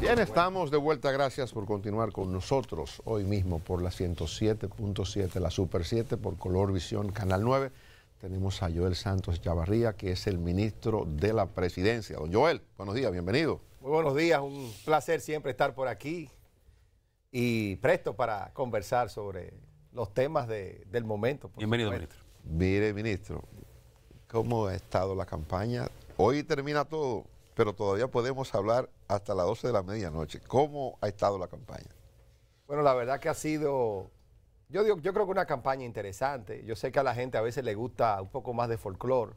Bien, estamos de vuelta. Gracias por continuar con nosotros hoy mismo por la 107.7, la Super 7, por Color Visión, Canal 9. Tenemos a Joel Santos Chavarría, que es el ministro de la Presidencia. Don Joel, buenos días, bienvenido. Muy buenos días, un placer siempre estar por aquí y presto para conversar sobre los temas del momento. Bienvenido, ministro. Mire, ministro, ¿cómo ha estado la campaña? Hoy termina todo, pero todavía podemos hablar hasta las 12 de la medianoche. ¿Cómo ha estado la campaña? Bueno, la verdad que ha sido, yo, digo, yo creo que una campaña interesante. Yo sé que a la gente a veces le gusta un poco más de folclore.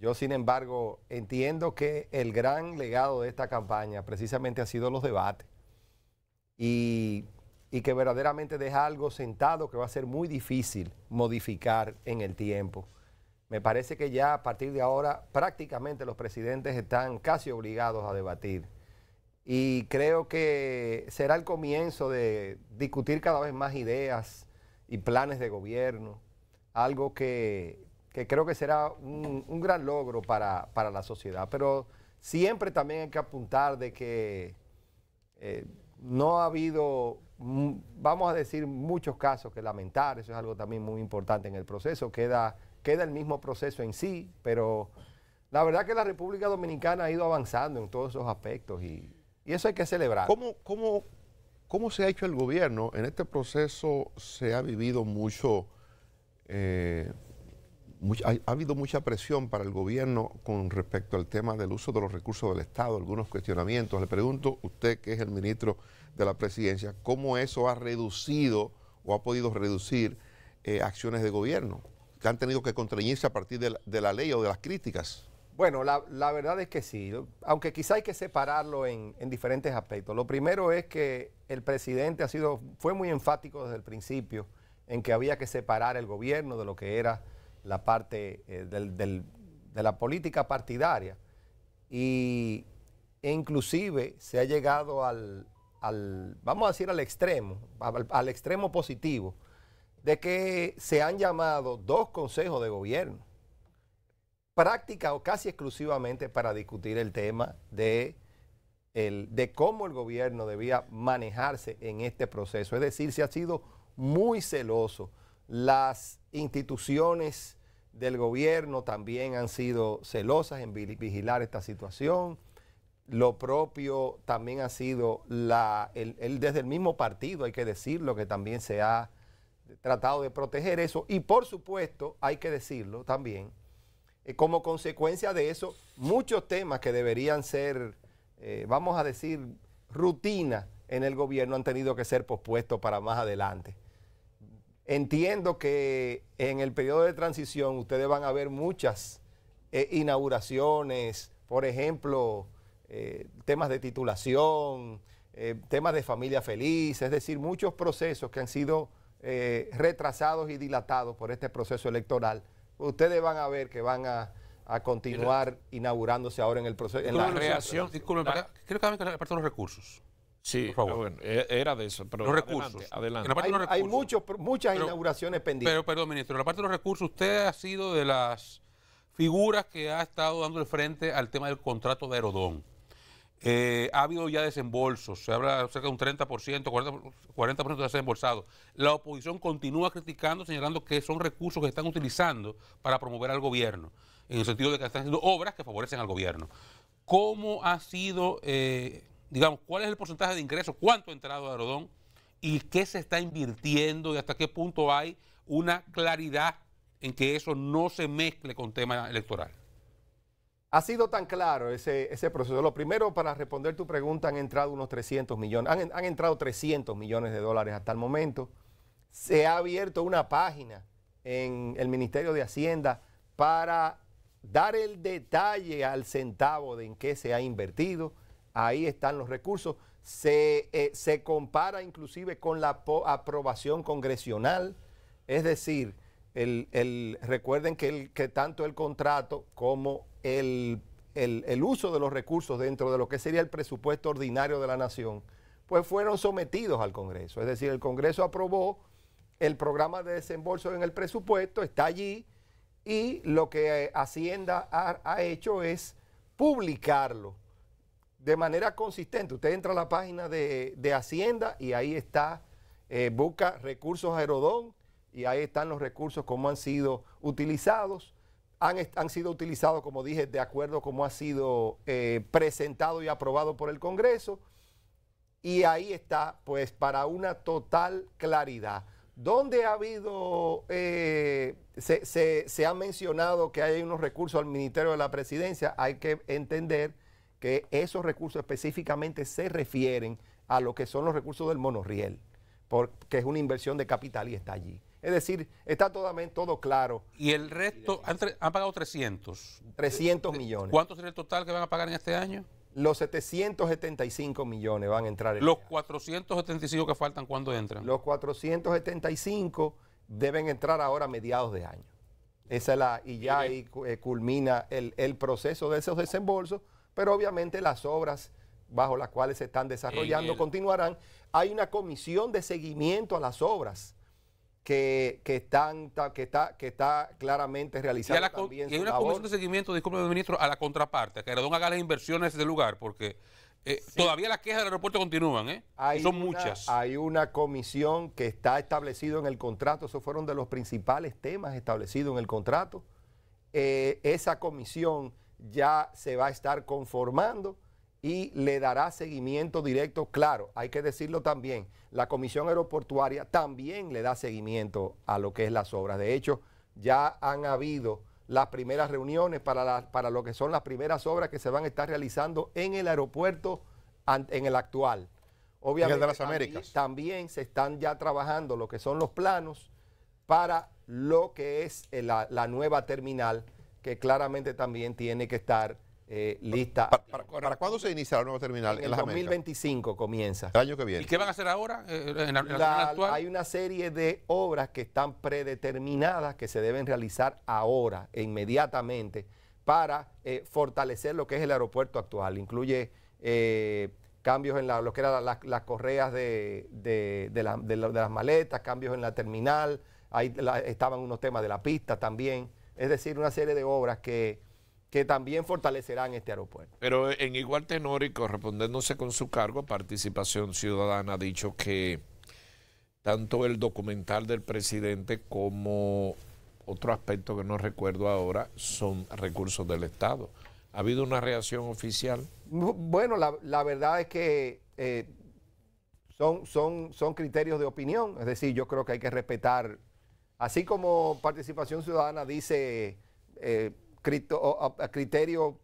Yo, sin embargo, entiendo que el gran legado de esta campaña precisamente ha sido los debates y, y, que verdaderamente deja algo sentado que va a ser muy difícil modificar en el tiempo. Me parece que ya a partir de ahora prácticamente los presidentes están casi obligados a debatir y creo que será el comienzo de discutir cada vez más ideas y planes de gobierno, algo que, creo que será un, gran logro para, la sociedad. Pero siempre también hay que apuntar de que eh, no ha habido, vamos a decir, muchos casos que lamentar, eso es algo también muy importante en el proceso, queda, queda el mismo proceso en sí, pero la verdad que la República Dominicana ha ido avanzando en todos esos aspectos y y eso hay que celebrar. ¿Cómo, se ha hecho el gobierno? En este proceso se ha vivido mucho, eh, ha, habido mucha presión para el gobierno con respecto al tema del uso de los recursos del Estado, algunos cuestionamientos. Le pregunto, usted que es el ministro de la presidencia, ¿cómo eso ha reducido o ha podido reducir eh, acciones de gobierno? que han tenido que contrañirse a partir de la ley o de las críticas. Bueno, la, verdad es que sí, aunque quizá hay que separarlo en, diferentes aspectos. Lo primero es que el presidente ha sido, fue muy enfático desde el principio en que había que separar el gobierno de lo que era la parte eh, del, de la política partidaria. Y, e inclusive se ha llegado al, al vamos a decir, al extremo, al extremo positivo, de que se han llamado dos consejos de gobierno práctica o casi exclusivamente para discutir el tema de, el, de cómo el gobierno debía manejarse en este proceso. Es decir, se ha sido muy celoso. Las instituciones del gobierno también han sido celosas en vigilar esta situación. Lo propio también ha sido la, el, desde el mismo partido, hay que decirlo, que también se ha tratado de proteger eso. Y por supuesto, hay que decirlo también, eh, como consecuencia de eso, muchos temas que deberían ser, eh, vamos a decir, rutina en el gobierno han tenido que ser pospuestos para más adelante. Entiendo que en el periodo de transición ustedes van a ver muchas eh, inauguraciones, por ejemplo, temas de titulación, temas de familia feliz, es decir, muchos procesos que han sido retrasados y dilatados por este proceso electoral ustedes van a ver que van a, a continuar inaugurándose ahora en el proceso. En la, reacción. Disculpen, creo que parte de los recursos. Sí, por favor. Ah, e-, era de eso. los recursos. Adelante. hay, muchos, muchas inauguraciones pendientes. Pero, perdón, ministro, en la parte de los recursos, usted ha sido de las figuras que ha estado dando el frente al tema del contrato de Aerodón. Eh, ha habido ya desembolsos, se habla cerca de un 30%, 40%, de desembolsados. La oposición continúa criticando, señalando que son recursos que están utilizando para promover al gobierno, en el sentido de que están haciendo obras que favorecen al gobierno. ¿Cómo ha sido, eh, digamos, cuál es el porcentaje de ingresos, cuánto ha entrado a Rodón y qué se está invirtiendo y hasta qué punto hay una claridad en que eso no se mezcle con temas electorales? Ha sido tan claro ese, proceso. Lo primero, para responder tu pregunta, han entrado unos 300 millones, han, entrado 300 millones de dólares hasta el momento. Se ha abierto una página en el Ministerio de Hacienda para dar el detalle al centavo de en qué se ha invertido. Ahí están los recursos. Se, eh, compara inclusive con la aprobación congresional. Es decir, el, recuerden que, el, que tanto el contrato como el, uso de los recursos dentro de lo que sería el presupuesto ordinario de la nación, pues fueron sometidos al Congreso. Es decir, el Congreso aprobó el programa de desembolso en el presupuesto, está allí, y lo que eh, Hacienda ha, hecho es publicarlo de manera consistente. Usted entra a la página de, Hacienda y ahí está, eh, busca recursos a Herodón y ahí están los recursos como han sido utilizados han, sido utilizados, como dije, de acuerdo como ha sido eh, presentado y aprobado por el Congreso. Y ahí está, pues, para una total claridad. ¿Dónde ha habido, eh, se, se, ha mencionado que hay unos recursos al Ministerio de la Presidencia? Hay que entender que esos recursos específicamente se refieren a lo que son los recursos del monorriel, porque es una inversión de capital y está allí. Es decir, está todo, todo claro. ¿Y el resto? Han, pagado 300. 300 eh, millones. ¿Cuánto sería el total que van a pagar en este año? Los 775 millones van a entrar. ¿Los 475 este que faltan cuándo entran? Los 475 deben entrar ahora a mediados de año. Esa es la, y ya ahí eh, culmina el, proceso de esos desembolsos, pero obviamente las obras bajo las cuales se están desarrollando continuarán. Hay una comisión de seguimiento a las obras que, que, que, está, que está claramente realizando. Y, y hay una comisión de seguimiento, disculpe, ministro, a la contraparte, que haga las inversiones del lugar, porque eh, todavía las quejas del aeropuerto continúan, ¿eh? son muchas. Hay una comisión que está establecido en el contrato, esos fueron de los principales temas establecidos en el contrato. Eh, esa comisión ya se va a estar conformando y le dará seguimiento directo. Claro, hay que decirlo también, la Comisión Aeroportuaria también le da seguimiento a lo que es las obras. De hecho, ya han habido las primeras reuniones para, para lo que son las primeras obras que se van a estar realizando en el aeropuerto, en el actual. Obviamente, las Américas. También, se están ya trabajando lo que son los planos para lo que es la nueva terminal, que claramente también tiene que estar eh, lista. ¿Para, cuándo se inicia la nueva terminal? En, el 2025 comienza. año que ¿Y qué van a hacer ahora eh, en actual? Hay una serie de obras que están predeterminadas que se deben realizar ahora, e inmediatamente, para eh, fortalecer lo que es el aeropuerto actual. Incluye cambios en la, lo que eran las, correas de, de, las maletas, cambios en la terminal, ahí estaban unos temas de la pista también, es decir, una serie de obras que que también fortalecerán este aeropuerto. Pero en igual tenor y correspondiéndose con su cargo, Participación Ciudadana ha dicho que tanto el documental del presidente como otro aspecto que no recuerdo ahora son recursos del Estado. ¿Ha habido una reacción oficial? Bueno, la, verdad es que eh, son, son, son criterios de opinión, es decir, yo creo que hay que respetar, así como Participación Ciudadana dice... Eh, criterio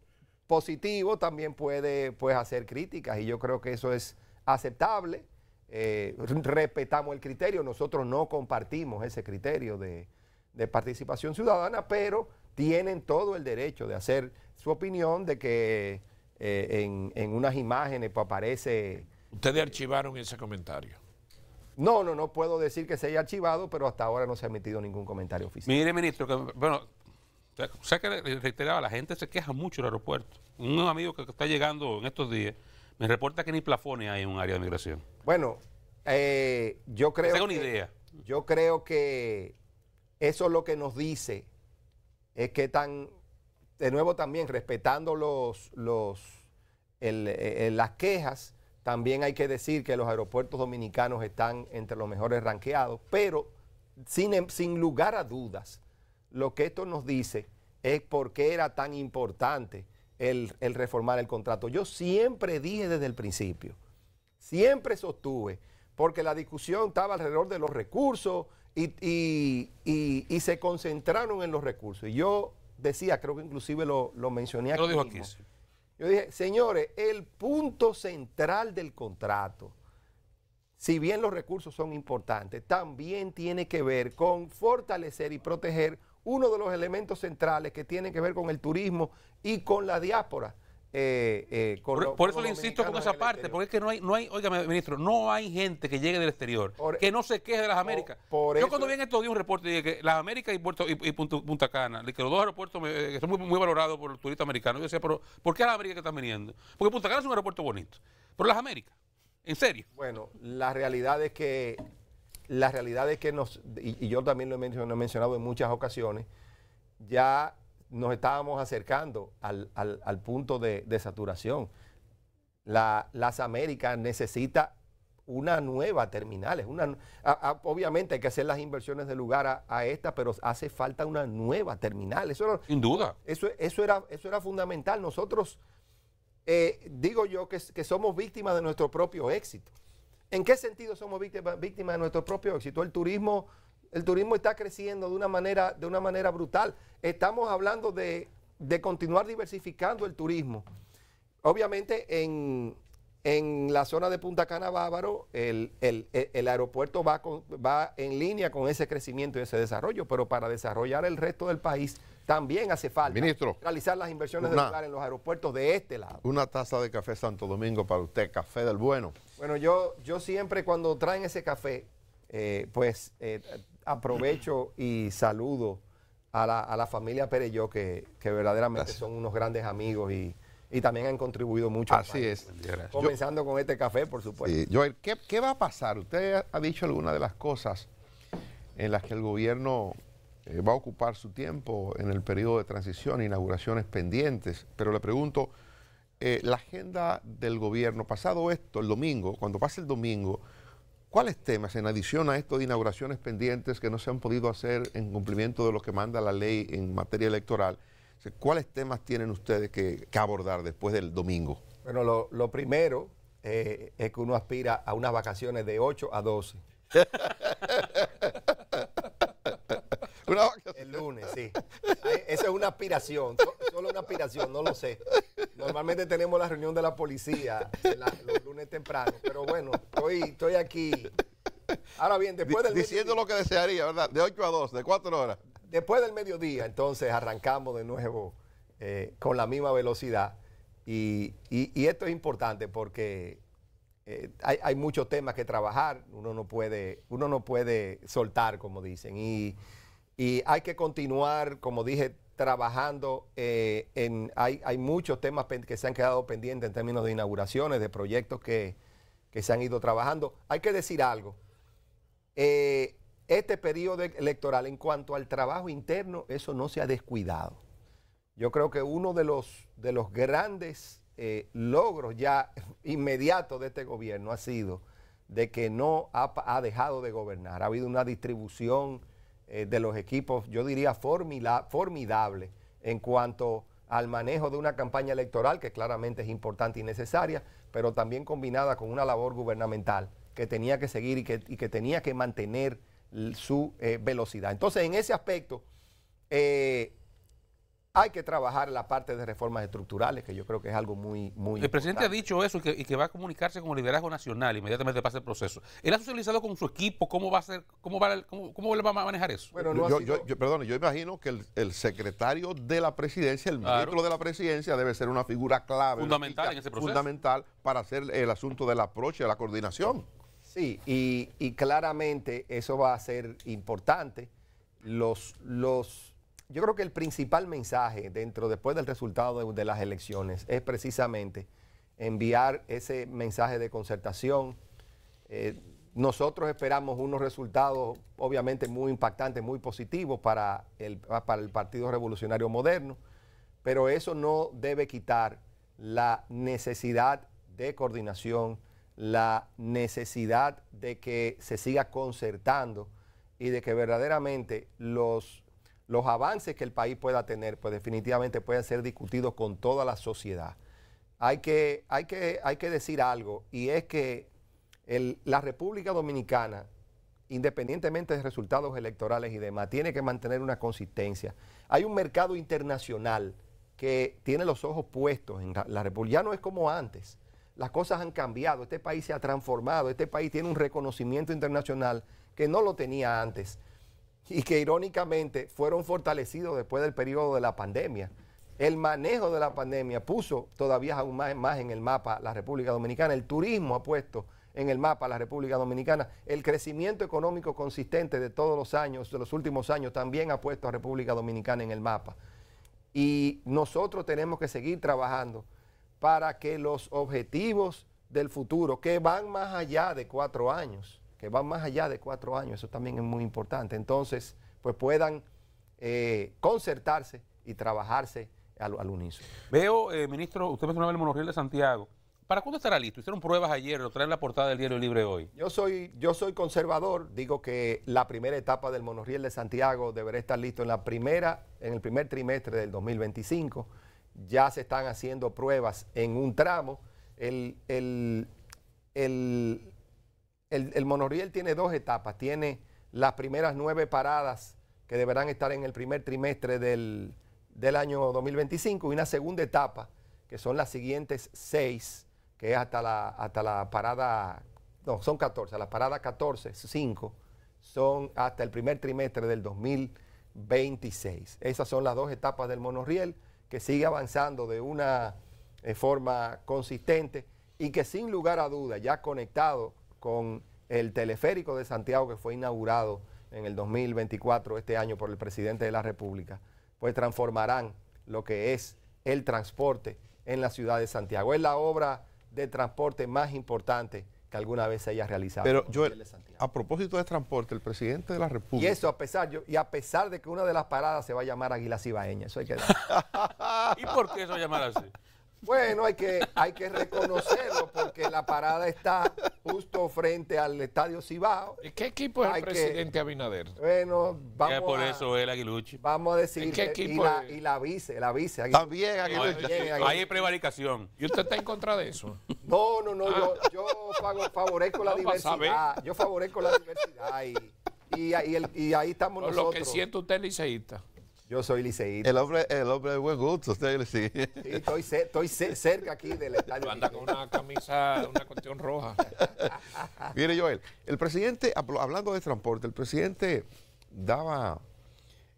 positivo también puede pues, hacer críticas y yo creo que eso es aceptable. Eh, respetamos el criterio, nosotros no compartimos ese criterio de, participación ciudadana, pero tienen todo el derecho de hacer su opinión de que eh, en, en, unas imágenes pues, aparece... Ustedes archivaron ese comentario. No, no, no puedo decir que se haya archivado, pero hasta ahora no se ha emitido ningún comentario oficial. Mire, ministro, que, bueno, o sea que reiteraba, la gente se queja mucho del aeropuerto. Un amigo que está llegando en estos días me reporta que ni plafones hay en un área de migración. Bueno, eh, yo creo. que, idea. Yo creo que eso es lo que nos dice es que están de nuevo también respetando los, los eh, las quejas, también hay que decir que los aeropuertos dominicanos están entre los mejores ranqueados, pero sin, em, sin lugar a dudas lo que esto nos dice es por qué era tan importante el, reformar el contrato. Yo siempre dije desde el principio, siempre sostuve, porque la discusión estaba alrededor de los recursos y, se concentraron en los recursos. Y yo decía, creo que inclusive lo, mencioné aquí. Yo dije, señores, el punto central del contrato, si bien los recursos son importantes, también tiene que ver con fortalecer y proteger uno de los elementos centrales que tienen que ver con el turismo y con la diáspora. Eh, eh, por, eso le insisto con esa parte, porque es que no hay, no hay, oiga, ministro, no hay gente que llegue del exterior que no se queje de las Américas. Yo cuando vi en esto días un reporte dije que las Américas y, y, Punta Cana, que los dos aeropuertos eh, son muy, muy, valorados por el turista americano, yo decía, pero ¿por qué las Américas que están viniendo? Porque Punta Cana es un aeropuerto bonito, pero las Américas, en serio. Bueno, la realidad es que la realidad es que nos, y, yo también lo he, mencionado, en muchas ocasiones, ya nos estábamos acercando al, punto de, saturación. las Américas necesita una nueva terminal. Es una, obviamente hay que hacer las inversiones de lugar a, esta, pero hace falta una nueva terminal. Eso Sin duda. Eso, eso, era, eso era fundamental. Nosotros, eh, digo yo, que somos víctimas de nuestro propio éxito. ¿En qué sentido somos víctimas, de nuestro propio éxito? El turismo, el turismo está creciendo de una manera, de una manera brutal. Estamos hablando de, continuar diversificando el turismo. Obviamente en, en la zona de Punta Cana Bávaro, el, aeropuerto va, va en línea con ese crecimiento y ese desarrollo, pero para desarrollar el resto del país también hace falta realizar las inversiones de en los aeropuertos de este lado. Una taza de café Santo Domingo para usted, café del bueno. Bueno, yo, yo siempre cuando traen ese café, eh, pues eh, aprovecho y saludo a la, a la familia yo, que, que verdaderamente son unos grandes amigos y, también han contribuido mucho. Así es. Comenzando con este café, por supuesto. Joel, ¿qué, va a pasar? Usted ha dicho algunas de las cosas en las que el gobierno eh, va a ocupar su tiempo en el periodo de transición, inauguraciones pendientes, pero le pregunto... Eh, la agenda del gobierno, pasado esto, el domingo, cuando pase el domingo, ¿cuáles temas, en adición a esto de inauguraciones pendientes que no se han podido hacer en cumplimiento de lo que manda la ley en materia electoral, cuáles temas tienen ustedes que, abordar después del domingo? Bueno, lo, primero eh, es que uno aspira a unas vacaciones de 8 a 12. El lunes, sí. Esa es una aspiración, solo una aspiración, no lo sé. Normalmente tenemos la reunión de la policía los lunes temprano, pero bueno, estoy, estoy aquí. Ahora bien, después del... Diciendo lo que desearía, ¿verdad? De 8 a 2, de 4 horas. Después del mediodía, entonces arrancamos de nuevo eh, con la misma velocidad. Y, esto es importante porque eh, hay, hay, muchos temas que trabajar, uno no puede, uno no puede soltar, como dicen. y hay que continuar, como dije, trabajando eh, en, hay, hay, muchos temas que se han quedado pendientes en términos de inauguraciones, de proyectos que, que se han ido trabajando. Hay que decir algo. Eh, este periodo electoral, en cuanto al trabajo interno, eso no se ha descuidado. Yo creo que uno de los, de los grandes eh, logros ya inmediatos de este gobierno ha sido de que no ha, ha, dejado de gobernar. Ha habido una distribución eh, de los equipos, yo diría formidables formidable en cuanto al manejo de una campaña electoral que claramente es importante y necesaria, pero también combinada con una labor gubernamental que tenía que seguir y que, tenía que mantener su eh, velocidad. Entonces, en ese aspecto, eh, hay que trabajar la parte de reformas estructurales, que yo creo que es algo muy, muy. El presidente ha dicho eso y que, va a comunicarse con el liderazgo nacional inmediatamente pase el proceso. ¿Él ha socializado con su equipo cómo va a cómo va, cómo, va a manejar eso? Bueno, yo, yo, perdón, yo imagino que el, secretario de la presidencia, el de la presidencia, debe ser una figura clave, fundamental en ese proceso, fundamental para hacer el asunto del aproche de la coordinación. Sí, y, y claramente eso va a ser importante. Los los yo creo que el principal mensaje dentro, después del resultado de, las elecciones, es precisamente enviar ese mensaje de concertación. Eh, nosotros esperamos unos resultados obviamente muy impactantes, muy positivos para el, para el Partido Revolucionario Moderno, pero eso no debe quitar la necesidad de coordinación, la necesidad de que se siga concertando y de que verdaderamente los los avances que el país pueda tener, pues definitivamente pueden ser discutidos con toda la sociedad. Hay que, hay que, hay que decir algo, y es que la República Dominicana, independientemente de resultados electorales y demás, tiene que mantener una consistencia. Hay un mercado internacional que tiene los ojos puestos en la República. Ya no es como antes. Las cosas han cambiado, este país se ha transformado, este país tiene un reconocimiento internacional que no lo tenía antes y que irónicamente fueron fortalecidos después del periodo de la pandemia. El manejo de la pandemia puso todavía aún más, más en el mapa la República Dominicana, el turismo ha puesto en el mapa la República Dominicana. El crecimiento económico consistente de todos los años, de los últimos años, también ha puesto a República Dominicana en el mapa. Y nosotros tenemos que seguir trabajando para que los objetivos del futuro, que van más allá de cuatro años, que van más allá de cuatro años, eso también es muy importante. Entonces, pues puedan eh, concertarse y trabajarse al, al unísono. Veo, eh, ministro, usted mencionaba el monorriel de Santiago. ¿Para cuándo estará listo? Hicieron pruebas ayer, lo traen la portada del Diario Libre hoy. Yo soy, yo soy conservador, digo que la primera etapa del monorriel de Santiago deberá estar listo en la primera, en el primer trimestre del 2025. Ya se están haciendo pruebas en un tramo. el el, monorriel tiene dos etapas. Tiene las primeras nueve paradas que deberán estar en el primer trimestre del, del año 2025 y una segunda etapa que son las siguientes seis, que es hasta la, hasta la parada, no, son 14, la parada 14, 5, son hasta el primer trimestre del 2026. Esas son las dos etapas del monorriel que sigue avanzando de una eh, forma consistente y que sin lugar a duda, ya conectado con el teleférico de Santiago que fue inaugurado en el 2024, este año, por el presidente de la República, pues transformarán lo que es el transporte en la ciudad de Santiago. Es la obra de transporte más importante que alguna vez se haya realizado. Pero yo, a propósito de transporte, el presidente de la República... Y eso a pesar, yo, y a pesar de que una de las paradas se va a llamar Aguilas Ibaeña, eso hay que decir. ¿Y por qué eso llamar así? Bueno, hay que, hay que reconocerlo porque la parada está justo frente al Estadio Cibao. ¿Y ¿Qué equipo es el presidente Abinader? Bueno, vamos por a, eso el Aguiluchi. Vamos a decir qué equipo y, la, vice, la vice. También hay, prevaricación. ¿Y usted está en contra de eso? No, no, no, yo, ah. yo favorezco la diversidad. Yo favorezco la diversidad y, ahí estamos Por nosotros. Lo que siente usted liceísta. Yo soy liceísta. El hombre, el hombre de buen gusto, usted sí. estoy, estoy cerca aquí del estadio. Anda con una camisa, una cuestión roja. Mire, Joel, el presidente, hablando de transporte, el presidente daba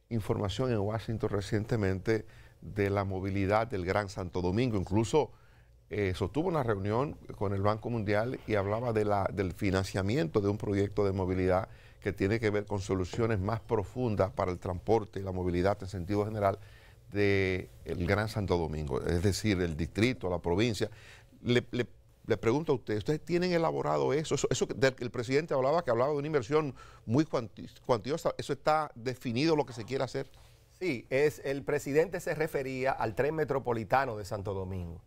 información en Washington recientemente de la movilidad del Gran Santo Domingo. Incluso eh, sostuvo una reunión con el Banco Mundial y hablaba del financiamiento de un proyecto de movilidad que tiene que ver con soluciones más profundas para el transporte y la movilidad en sentido general del Gran Santo Domingo, es decir, el distrito, la provincia. Le, pregunto a usted, ¿ustedes tienen elaborado eso? Eso, que el presidente hablaba, que hablaba de una inversión muy cuantiosa, ¿eso está definido lo que se quiere hacer? Sí, es, el presidente se refería al tren metropolitano de Santo Domingo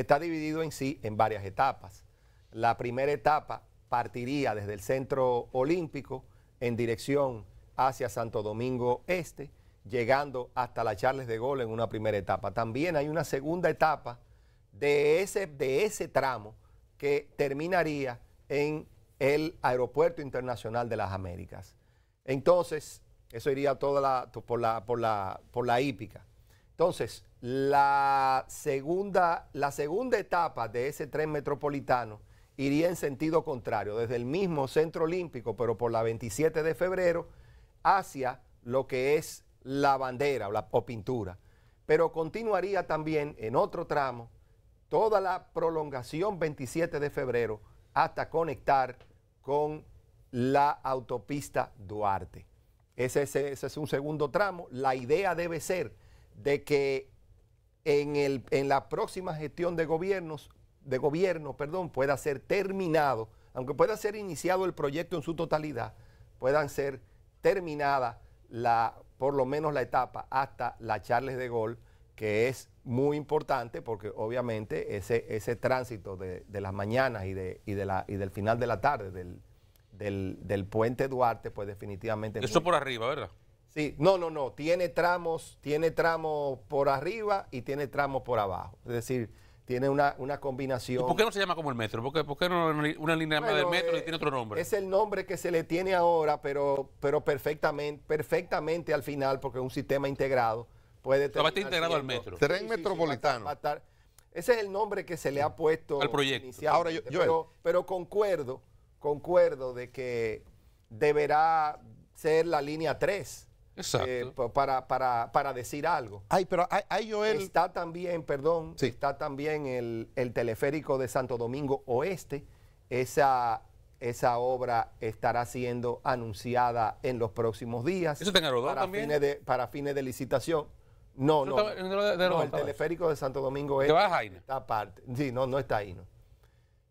está dividido en sí en varias etapas. La primera etapa partiría desde el Centro Olímpico en dirección hacia Santo Domingo Este, llegando hasta la Charles de Gaulle en una primera etapa. También hay una segunda etapa de ese, de ese tramo que terminaría en el Aeropuerto Internacional de las Américas. Entonces, eso iría toda por, la, por, la, por la hípica. Entonces, la segunda, la segunda etapa de ese tren metropolitano iría en sentido contrario, desde el mismo centro olímpico, pero por la 27 de febrero, hacia lo que es la bandera o, pintura. Pero continuaría también en otro tramo toda la prolongación 27 de febrero hasta conectar con la autopista Duarte. ese es un segundo tramo. La idea debe ser de que en, el, en la próxima gestión de gobiernos, de gobierno, perdón, pueda ser terminado, aunque pueda ser iniciado el proyecto en su totalidad, puedan ser terminada la, por lo menos la etapa hasta la Charles de gol, que es muy importante porque obviamente ese, ese tránsito de, las mañanas y, de, y, de la, y del final de la tarde del, puente Duarte, pues definitivamente... Eso por arriba, ¿verdad? no, no, no. Tiene tramos, tiene tramos por arriba y tiene tramos por abajo. Es decir, tiene una, combinación. por qué no se llama como el metro? ¿Por qué, por qué no una línea del metro y eh, tiene otro nombre? Es el nombre que se le tiene ahora, pero, pero perfectamente, perfectamente al final, porque es un sistema integrado. Puede estar integrado al metro. Tren metropolitano. ese es el nombre que se le ha puesto al proyecto. Ahora pero, pero concuerdo, concuerdo de que deberá ser la línea 3 eh, para, para, decir algo. Ay, pero Está también, perdón, está también el, teleférico de Santo Domingo Oeste. Esa, esa obra estará siendo anunciada en los próximos días. ¿Eso para Fines de, para fines de licitación. No, no. el teleférico de Santo Domingo Oeste. está aparte. Sí, no, no está ahí, no.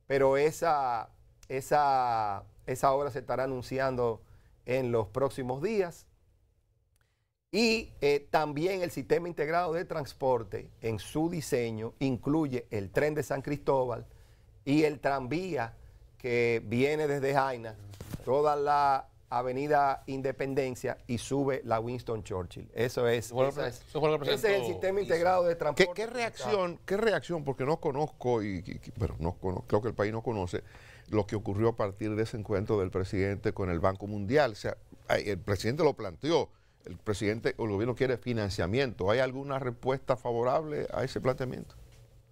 Pero esa, esa, esa obra se estará anunciando en los próximos días. Y eh, también el sistema integrado de transporte en su diseño incluye el tren de San Cristóbal y el tranvía que viene desde Jaina, toda la avenida Independencia y sube la Winston Churchill. Eso es, ese es el sistema integrado de transporte. ¿Qué, reacción, qué reacción? Porque no conozco, y, no creo que el país no conoce, lo que ocurrió a partir de ese encuentro del presidente con el Banco Mundial. O sea, el presidente lo planteó el presidente o el gobierno quiere financiamiento. ¿Hay alguna respuesta favorable a ese planteamiento?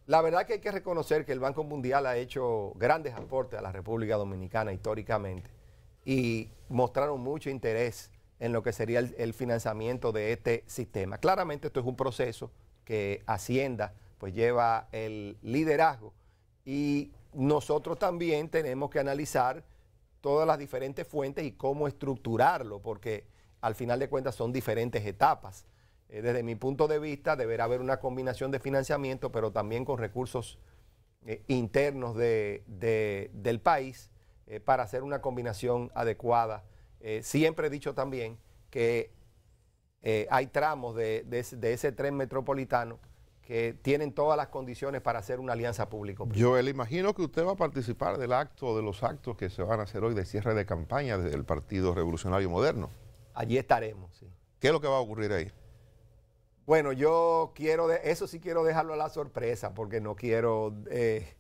La verdad que hay que reconocer que el Banco Mundial ha hecho grandes aportes a la República Dominicana históricamente y mostraron mucho interés en lo que sería el, financiamiento de este sistema. Claramente esto es un proceso que Hacienda pues lleva el liderazgo y nosotros también tenemos que analizar todas las diferentes fuentes y cómo estructurarlo, porque al final de cuentas son diferentes etapas. Eh, desde mi punto de vista, deberá haber una combinación de financiamiento, pero también con recursos eh, internos del país eh, para hacer una combinación adecuada. siempre he dicho también que hay tramos de, ese tren metropolitano que tienen todas las condiciones para hacer una alianza público Yo le imagino que usted va a participar del acto, de los actos que se van a hacer hoy de cierre de campaña del Partido Revolucionario Moderno. Allí estaremos. Sí. ¿Qué es lo que va a ocurrir ahí? Bueno, yo quiero, eso sí quiero dejarlo a la sorpresa, porque no quiero... Eh,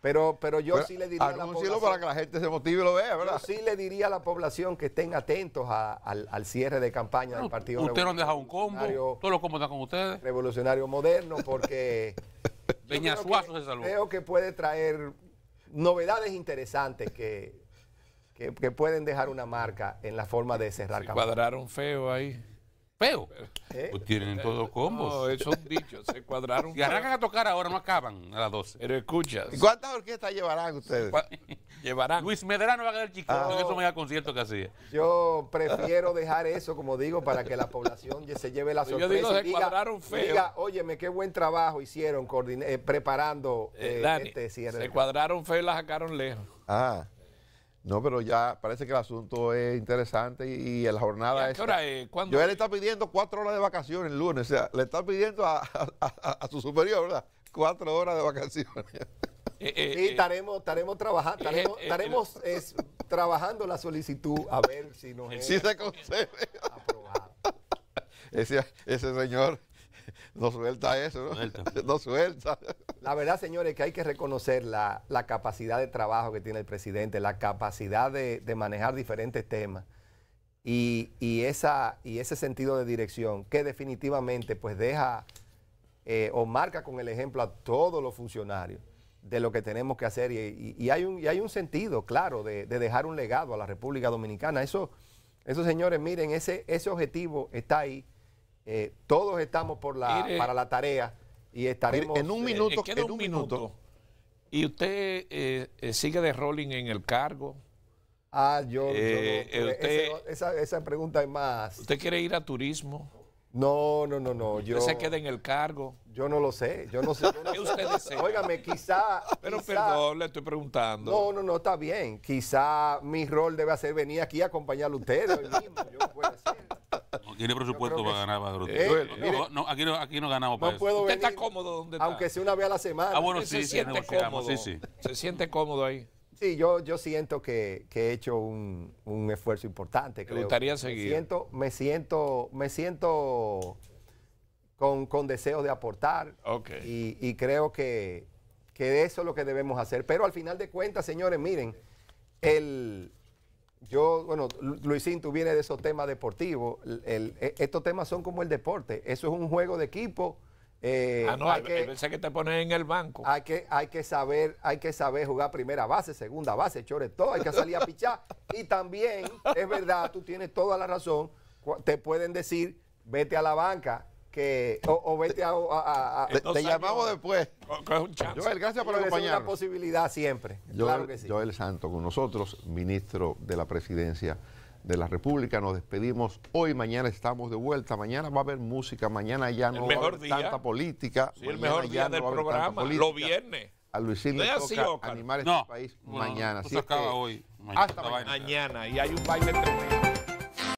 pero, pero yo sí le diría a la población... para que la gente se motive y lo vea, ¿verdad? Yo sí le diría a la población que estén atentos al, cierre de campaña del Partido Ustedes no han un combo, todos los combos están con ustedes. Revolucionario moderno, porque... Suazo se saludó. Creo que puede traer novedades interesantes que que, pueden dejar una marca en la forma de cerrar Se Cuadraron feo ahí. Feo. Eh. Pues tienen eh, todos combos. No, eso es se cuadraron. Y arrancan a tocar ahora, no acaban a las 12. Pero escuchas. ¿Cuántas orquestas llevarán ustedes? Llevarán. Luis Medrano va a quedar chico. ah, eso me da conciertos que hacía. Yo prefiero dejar eso, como digo, para que la población se lleve la sorpresa. Yo digo, se cuadraron feo. Diga, óyeme, qué buen trabajo hicieron eh, preparando este cierre. Se cuadraron feo y la sacaron lejos. Ah. No, pero ya parece que el asunto es interesante y, la jornada es. ¿Cuándo Yo le está pidiendo cuatro horas de vacaciones el lunes, o sea, le está pidiendo a, su superior, ¿verdad? Cuatro horas de vacaciones. y eh, eh, eh. estaremos, estaremos trabajando, estaremos, trabajando la solicitud a ver si nos. Si se concede. ese señor no suelta eso, ¿no? Suelta. La verdad, señores, que hay que reconocer la, capacidad de trabajo que tiene el presidente, la capacidad de, manejar diferentes temas y, esa, y ese sentido de dirección que definitivamente pues deja eh, o marca con el ejemplo a todos los funcionarios de lo que tenemos que hacer y, hay, un, hay un sentido, claro, de, dejar un legado a la República Dominicana. Eso, eso señores, miren, ese, ese objetivo está ahí eh, todos estamos por la, para la tarea y estaremos... En un eh, minuto, eh, en un, minuto. ¿Y usted sigue de rolling en el cargo? Ah, yo... esa, esa pregunta es más... ¿Usted quiere ir a turismo? No, no, no, no. Yo, se queda en el cargo? Yo no lo sé. Yo no sé. Yo ¿Qué usted desea? Óigame, quizá. Pero perdón, le estoy preguntando. No, no, no, está bien. Quizá mi rol debe hacer venir aquí a acompañarlo a ustedes hoy mismo. Yo No tiene presupuesto para ganar para eh, no, aquí no, aquí no ganamos para no Puedo Usted está cómodo donde está. Aunque sea una vez a la semana. Ah, bueno, sí, se, siente cómodo. Sí, sí. Se siente cómodo ahí. Sí, yo, yo siento que, he hecho un, esfuerzo importante. Creo. Me gustaría seguir. Me siento, me siento, con, con deseo de aportar. Y, y, creo que, que eso es lo que debemos hacer. Pero al final de cuentas, señores, miren, el, yo, bueno, Luisín, tú vienes de esos temas deportivos. el, estos temas son como el deporte. Eso es un juego de equipo eh, ah, no, hay que, que te pones en el banco. Hay que, hay que, saber, hay que saber jugar primera base, segunda base, chore todo hay que salir a pichar. y también, es verdad, tú tienes toda la razón, te pueden decir, vete a la banca, que, o, vete a, te, llamamos después. Joel, gracias por acompañarnos. Es una posibilidad siempre. claro Joel Santo con nosotros, ministro de la Presidencia de la República. Nos despedimos hoy, mañana estamos de vuelta. Mañana va a haber música, mañana ya no va a haber tanta política. el mejor día del programa, lo viernes. A animar este país mañana. Hasta mañana. Y hay un baile tremendo.